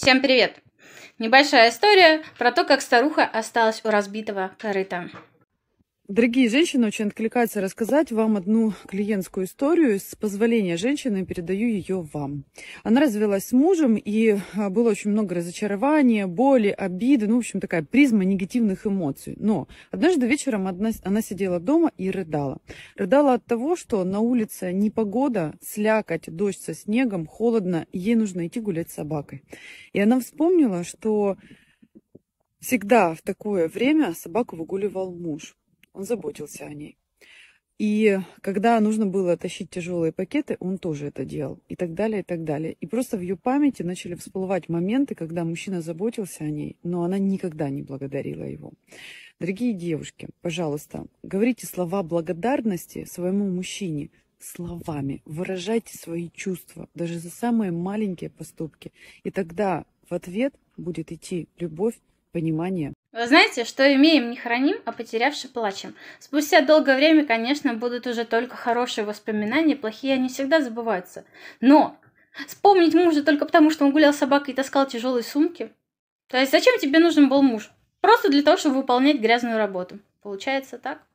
Всем привет! Небольшая история про то, как старуха осталась у разбитого корыта. Дорогие женщины, очень откликается рассказать вам одну клиентскую историю. С позволения женщины передаю ее вам. Она развелась с мужем, и а, было очень много разочарования, боли, обиды, ну, в общем, такая призма негативных эмоций. Но однажды вечером одна, она сидела дома и рыдала. Рыдала от того, что на улице непогода, слякоть, дождь со снегом, холодно, ей нужно идти гулять с собакой. И она вспомнила, что Всегда в такое время собаку выгуливал муж он заботился о ней. И когда нужно было тащить тяжелые пакеты, он тоже это делал. И так далее, и так далее. И просто в ее памяти начали всплывать моменты, когда мужчина заботился о ней, но она никогда не благодарила его. Дорогие девушки, пожалуйста, говорите слова благодарности своему мужчине словами. Выражайте свои чувства, даже за самые маленькие поступки. И тогда в ответ будет идти любовь, понимание, вы знаете, что имеем не храним, а потерявши плачем. Спустя долгое время, конечно, будут уже только хорошие воспоминания, плохие они всегда забываются. Но вспомнить мужа только потому, что он гулял с собакой и таскал тяжелые сумки. То есть зачем тебе нужен был муж? Просто для того, чтобы выполнять грязную работу. Получается так?